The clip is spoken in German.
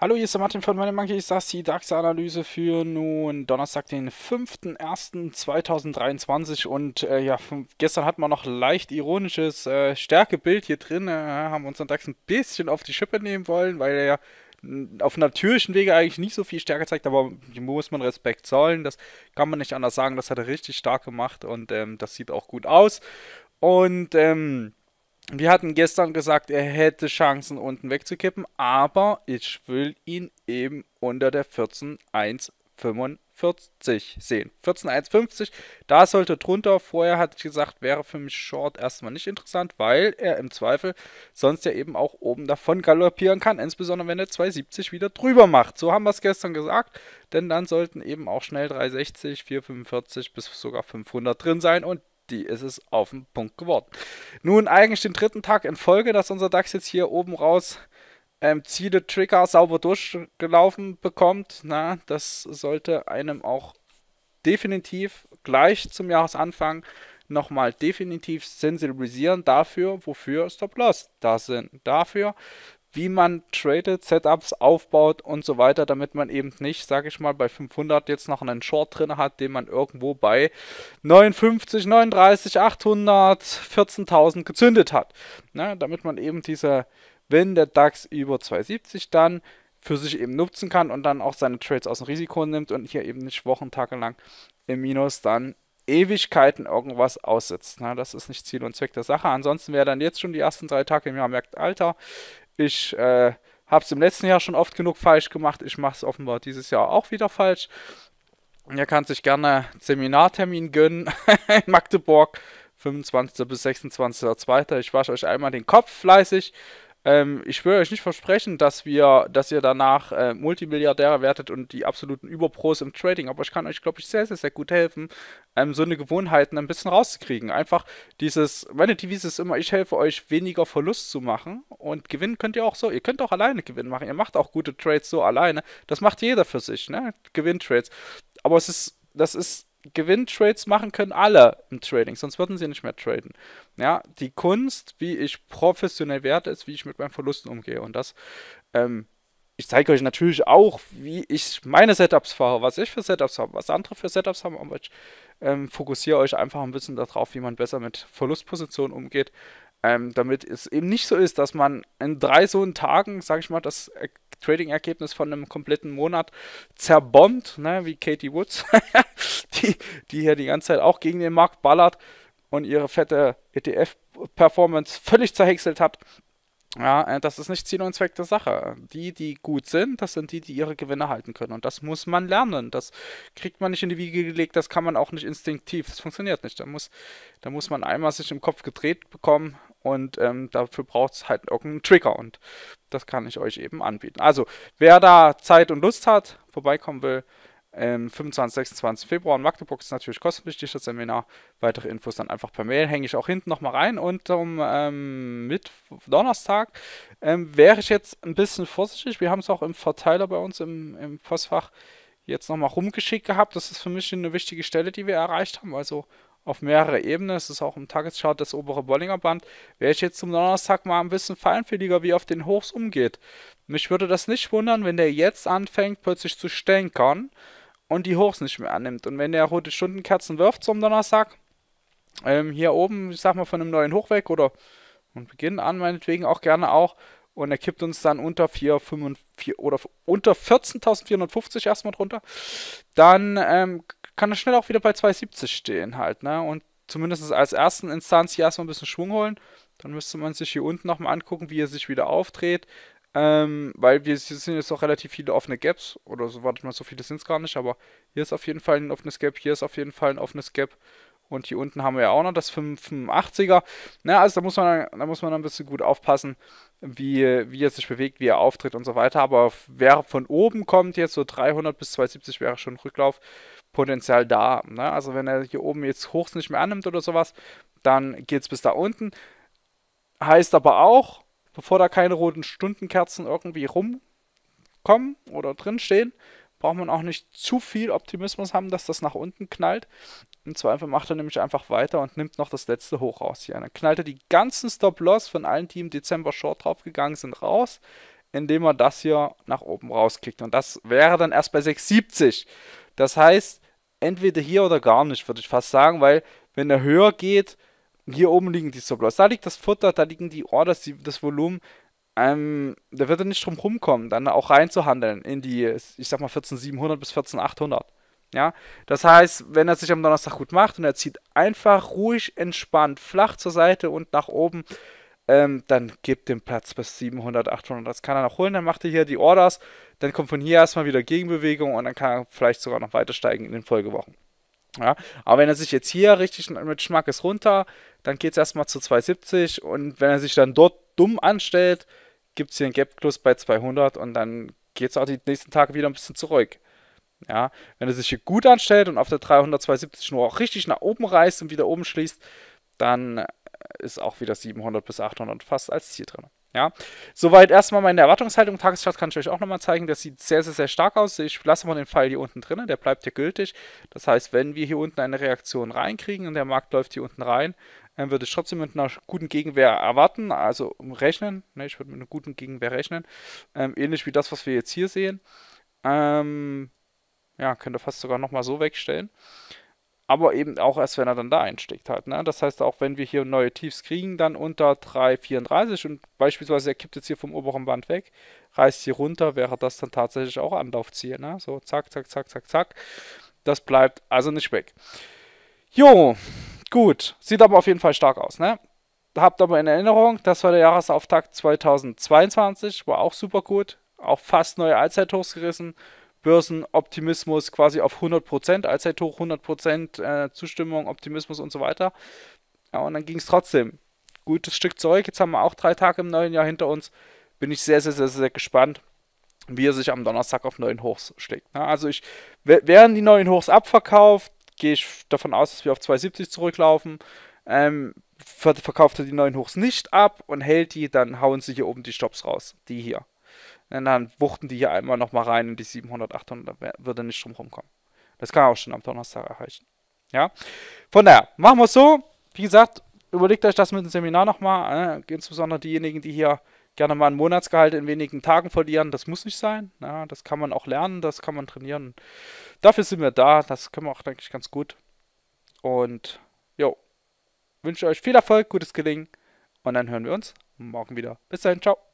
Hallo, hier ist der Martin von Money Monkeys. Das ist die DAX-Analyse für nun Donnerstag, den 5.01.2023. Und äh, ja, gestern hatten wir noch leicht ironisches äh, Stärkebild hier drin. Äh, haben unseren DAX ein bisschen auf die Schippe nehmen wollen, weil er ja auf natürlichen Wege eigentlich nicht so viel Stärke zeigt, aber muss man Respekt zollen. Das kann man nicht anders sagen. Das hat er richtig stark gemacht und ähm, das sieht auch gut aus. Und ähm, wir hatten gestern gesagt, er hätte Chancen unten wegzukippen, aber ich will ihn eben unter der 14.145 sehen. 14.150, da sollte drunter. Vorher hatte ich gesagt, wäre für mich Short erstmal nicht interessant, weil er im Zweifel sonst ja eben auch oben davon galoppieren kann, insbesondere wenn er 2,70 wieder drüber macht. So haben wir es gestern gesagt, denn dann sollten eben auch schnell 3,60, 4,45 bis sogar 500 drin sein und die ist es auf den Punkt geworden. Nun eigentlich den dritten Tag in Folge, dass unser DAX jetzt hier oben raus ähm, Ziele, Trigger sauber durchgelaufen bekommt. Na, das sollte einem auch definitiv gleich zum Jahresanfang nochmal definitiv sensibilisieren dafür, wofür Stop-Loss da sind. Dafür, wie man tradet, Setups aufbaut und so weiter, damit man eben nicht, sage ich mal, bei 500 jetzt noch einen Short drin hat, den man irgendwo bei 59, 39, 800, 14.000 gezündet hat. Na, ne, damit man eben diese, wenn der DAX über 270 dann für sich eben nutzen kann und dann auch seine Trades aus dem Risiko nimmt und hier eben nicht Wochentage lang im Minus dann Ewigkeiten irgendwas aussetzt. Na, ne, das ist nicht Ziel und Zweck der Sache. Ansonsten, wäre dann jetzt schon die ersten drei Tage im Jahr merkt, Alter, ich äh, habe es im letzten Jahr schon oft genug falsch gemacht. Ich mache es offenbar dieses Jahr auch wieder falsch. Ihr könnt sich gerne einen Seminartermin gönnen in Magdeburg, 25. bis 26.02. Ich wasche euch einmal den Kopf fleißig ähm, ich will euch nicht versprechen, dass wir, dass ihr danach äh, Multimilliardäre werdet und die absoluten Überpros im Trading, aber ich kann euch, glaube ich, sehr, sehr, sehr gut helfen, ähm, so eine Gewohnheiten ein bisschen rauszukriegen. Einfach dieses, meine Devise ist immer, ich helfe euch, weniger Verlust zu machen und gewinnen könnt ihr auch so, ihr könnt auch alleine Gewinn machen, ihr macht auch gute Trades so alleine, das macht jeder für sich, ne, Gewinntrades, aber es ist, das ist Gewinntrades machen können alle im Trading, sonst würden sie nicht mehr traden. Ja, die Kunst, wie ich professionell werde, ist, wie ich mit meinen Verlusten umgehe. Und das, ähm, ich zeige euch natürlich auch, wie ich meine Setups fahre, was ich für Setups habe, was andere für Setups haben, aber ich ähm, fokussiere euch einfach ein bisschen darauf, wie man besser mit Verlustpositionen umgeht, ähm, damit es eben nicht so ist, dass man in drei so Tagen, sage ich mal, das Trading-Ergebnis von einem kompletten Monat zerbombt, ne, wie Katie Woods, die, die hier die ganze Zeit auch gegen den Markt ballert und ihre fette ETF-Performance völlig zerhäckselt hat. Ja, äh, das ist nicht Ziel und Zweck der Sache. Die, die gut sind, das sind die, die ihre Gewinne halten können. Und das muss man lernen. Das kriegt man nicht in die Wiege gelegt, das kann man auch nicht instinktiv. Das funktioniert nicht. Da muss, da muss man einmal sich im Kopf gedreht bekommen und ähm, dafür braucht es halt irgendeinen Trigger. Und das kann ich euch eben anbieten. Also, wer da Zeit und Lust hat, vorbeikommen will, ähm, 25, 26 Februar in Magdeburg ist natürlich kostenpflichtig, das Seminar. Weitere Infos dann einfach per Mail, hänge ich auch hinten nochmal rein. Und um ähm, mit Donnerstag ähm, wäre ich jetzt ein bisschen vorsichtig. Wir haben es auch im Verteiler bei uns im, im Postfach jetzt nochmal rumgeschickt gehabt. Das ist für mich eine wichtige Stelle, die wir erreicht haben. Also auf mehrere Ebenen. Es ist auch im Tageschart das obere Bollinger Band. Wäre ich jetzt zum Donnerstag mal ein bisschen feinfühliger, wie er auf den Hochs umgeht. Mich würde das nicht wundern, wenn der jetzt anfängt, plötzlich zu stänkern und die Hochs nicht mehr annimmt. Und wenn der rote Stundenkerzen wirft zum Donnerstag, ähm, hier oben, ich sag mal, von einem neuen Hoch weg oder und Beginn an, meinetwegen auch gerne auch. Und er kippt uns dann unter 4, 5, 4 oder unter 14.450 erstmal drunter. Dann ähm, kann er schnell auch wieder bei 2,70 stehen halt, ne? Und zumindest als ersten Instanz hier erstmal ein bisschen Schwung holen. Dann müsste man sich hier unten nochmal angucken, wie er sich wieder aufdreht. Ähm, weil wir sind jetzt auch relativ viele offene Gaps. Oder so wartet man, so viele sind es gar nicht. Aber hier ist auf jeden Fall ein offenes Gap. Hier ist auf jeden Fall ein offenes Gap. Und hier unten haben wir ja auch noch das 85er. Na, also da muss man, da muss man ein bisschen gut aufpassen, wie, wie er sich bewegt, wie er auftritt und so weiter. Aber wer von oben kommt, jetzt so 300 bis 270 wäre schon Rücklauf. Potenzial da. Ne? Also wenn er hier oben jetzt hoch nicht mehr annimmt oder sowas, dann geht es bis da unten. Heißt aber auch, bevor da keine roten Stundenkerzen irgendwie rumkommen oder drinstehen, braucht man auch nicht zu viel Optimismus haben, dass das nach unten knallt. Im Zweifel macht er nämlich einfach weiter und nimmt noch das letzte hoch raus hier. Dann knallt er die ganzen Stop-Loss von allen, die im Dezember Short draufgegangen sind, raus, indem er das hier nach oben rauskickt. Und das wäre dann erst bei 6,70. Das heißt, entweder hier oder gar nicht, würde ich fast sagen, weil wenn er höher geht, hier oben liegen die Supplos. Da liegt das Futter, da liegen die Orders, die, das Volumen. Ähm, da wird er nicht drum rumkommen, dann auch reinzuhandeln in die, ich sag mal, 14700 bis 14800. Ja, das heißt, wenn er sich am Donnerstag gut macht und er zieht einfach ruhig, entspannt, flach zur Seite und nach oben, ähm, dann gibt den Platz bis 700, 800. Das kann er noch holen. Dann macht er hier die Orders. Dann kommt von hier erstmal wieder Gegenbewegung und dann kann er vielleicht sogar noch weiter steigen in den Folgewochen. Ja, aber wenn er sich jetzt hier richtig mit Schmack ist runter, dann geht es erstmal zu 270 und wenn er sich dann dort dumm anstellt, gibt es hier einen Gap-Plus bei 200 und dann geht es auch die nächsten Tage wieder ein bisschen zurück. Ja, wenn er sich hier gut anstellt und auf der 372 nur auch richtig nach oben reißt und wieder oben schließt, dann ist auch wieder 700 bis 800 fast als Ziel drin. Ja, soweit erstmal meine Erwartungshaltung. Tageschart kann ich euch auch nochmal zeigen. Das sieht sehr, sehr, sehr stark aus. Ich lasse mal den Pfeil hier unten drin. Der bleibt hier gültig. Das heißt, wenn wir hier unten eine Reaktion reinkriegen und der Markt läuft hier unten rein, dann würde ich trotzdem mit einer guten Gegenwehr erwarten. Also rechnen. Ne, ich würde mit einer guten Gegenwehr rechnen. Ähm, ähnlich wie das, was wir jetzt hier sehen. Ähm, ja, könnte fast sogar nochmal so wegstellen aber eben auch erst, wenn er dann da einsteckt halt. Ne? Das heißt, auch wenn wir hier neue Tiefs kriegen, dann unter 3,34 und beispielsweise er kippt jetzt hier vom oberen Band weg, reißt hier runter, wäre das dann tatsächlich auch Anlaufziel. Ne? So zack, zack, zack, zack, zack. Das bleibt also nicht weg. Jo, gut. Sieht aber auf jeden Fall stark aus. Ne? Habt aber in Erinnerung, das war der Jahresauftakt 2022, war auch super gut. Auch fast neue Allzeithochs gerissen Börsenoptimismus quasi auf 100%, Allzeithoch 100% Zustimmung, Optimismus und so weiter. Ja, und dann ging es trotzdem. Gutes Stück zurück. Jetzt haben wir auch drei Tage im neuen Jahr hinter uns. Bin ich sehr, sehr, sehr, sehr gespannt, wie er sich am Donnerstag auf neuen Hochs schlägt. Ne? also ich, wären die neuen Hochs abverkauft, gehe ich davon aus, dass wir auf 2,70 zurücklaufen. Ähm, verkauft er die neuen Hochs nicht ab und hält die, dann hauen sie hier oben die Stops raus. Die hier dann wuchten die hier einmal nochmal rein in die 700, 800, da würde nicht drum rumkommen. Das kann auch schon am Donnerstag erreichen. Ja, von daher, machen wir es so. Wie gesagt, überlegt euch das mit dem Seminar nochmal, äh, ne? insbesondere diejenigen, die hier gerne mal ein Monatsgehalt in wenigen Tagen verlieren. Das muss nicht sein. Ja, ne? das kann man auch lernen, das kann man trainieren. Dafür sind wir da. Das können wir auch, denke ich, ganz gut. Und jo, wünsche euch viel Erfolg, gutes Gelingen. Und dann hören wir uns morgen wieder. Bis dahin, ciao.